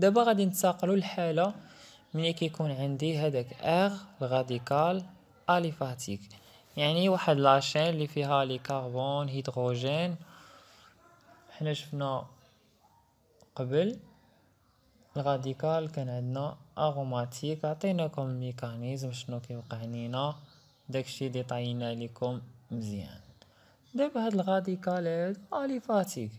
دابا غادي نتساقلوا الحاله ملي كيكون عندي هذاك اغ الغاديكال اليفاتيك يعني واحد لاشين اللي فيها لي كاربون هيدروجين حنا شفنا قبل الغاديكال كان عندنا اغوماتيك عطيناكم الميكانيزم شنو كيوقع لينا داكشي لي طاينا لكم مزيان دابا هاد الغاديكال اليفاتيك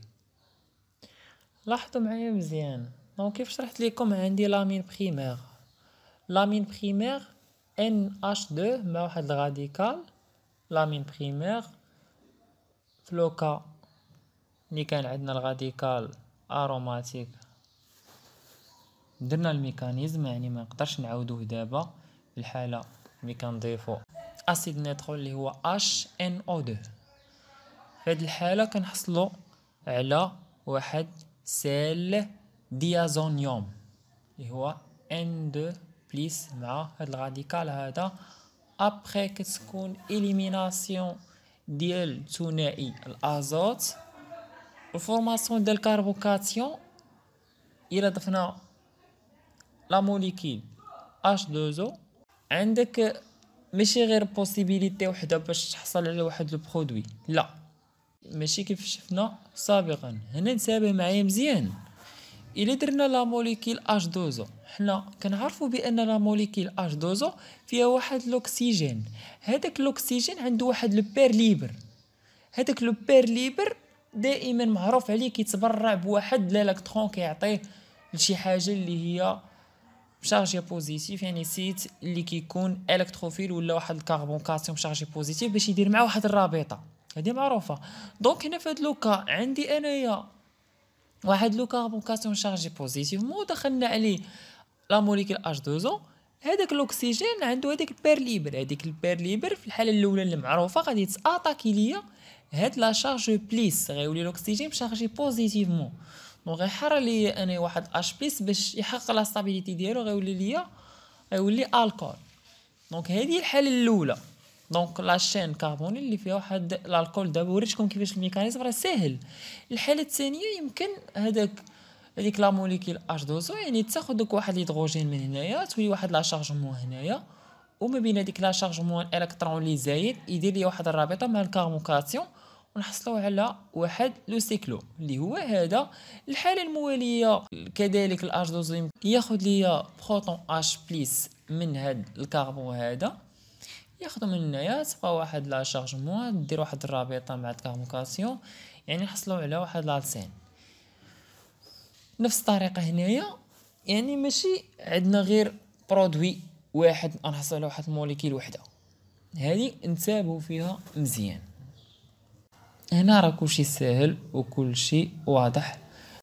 لاحظوا معايا مزيان دونك كيف شرحت لكم عندي لامين بريمير لامين بريمير ان اش 2 مع واحد الراديكال لامين بريمير فلوكا لوكا اللي كان عندنا الراديكال اروماتيك درنا الميكانيزم يعني ما نقدرش نعاودوه دابا في الحاله ملي كنضيفو اسيد نيترول اللي هو اش ان او 2 في هذه الحاله كنحصلوا على واحد سيل ديازونيوم اللي هو ان دو بليس مع هاد الراديكال هذا ابخي كتكون اليميناسيون ديال ثنائي الازوت الفورماسيون ديال الكربوكاسيون الا ضفنا لا موليكيل اش 2 او عندك ماشي غير بوسيبيليتي وحده باش تحصل على واحد البرودوي لا ماشي كيف شفنا سابقا هنا نتابع معايا مزيان الى درنا لا موليكيل اش دوزو حنا كنعرفوا بان لا موليكيل اش دوزو فيها واحد الاكسجين هذاك الاكسجين عنده واحد البير ليبر هذاك البير ليبر دائما معروف عليه كيتبرع بواحد الالكترون كيعطيه لشي حاجه اللي هي شارجي بوزيتيف يعني سيت اللي كيكون الكتروفيل ولا واحد الكربون كاسيوم شارجي بوزيتيف باش يدير معاه واحد الرابطه هذه معروفه دونك هنا في هذا لوكا عندي انايا واحد لو كاسيون شارجي بوزيتيفمون دخلنا عليه لا موليكيل اش 2 او هذاك الاكسجين عنده هذاك البير ليبر هذيك البير ليبر في الحاله الاولى المعروفه غادي تاتاكي ليا هاد لا شارج بليس غيولي الاكسجين شارجي بوزيتيفمون دونك غيحرر لي انا واحد اش بليس باش يحقق لا ستابيليتي ديالو غيولي ليا غيولي الكول دونك هذه الحاله الاولى دونك لا شين كاربوني اللي فيها واحد الكول دابا وريتكم كيفاش الميكانيزم راه ساهل الحاله الثانيه يمكن هذاك هذيك لا موليكيل اش 2 يعني تاخذ دوك واحد الهيدروجين من هنايا تولي واحد لا شارجمون هنايا وما بين هذيك لا شارجمون الكترون اللي زايد يدير لي واحد الرابطه مع الكاربوكاسيون ونحصلوا على واحد لو سيكلو اللي هو هذا الحاله المواليه كذلك الاش 2 ياخذ لي بروتون اش بليس من هاد الكربون هذا ياخذوا من هنايا تبقى واحد لا شارجمون دير واحد الرابطه مع الكارموكاسيون يعني نحصلوا على واحد لالسين نفس الطريقه هنايا يعني ماشي عندنا غير برودوي واحد نحصلوا على واحد الموليكيل وحده هذه نتابعوا فيها مزيان هنا راه كلشي ساهل وكلشي واضح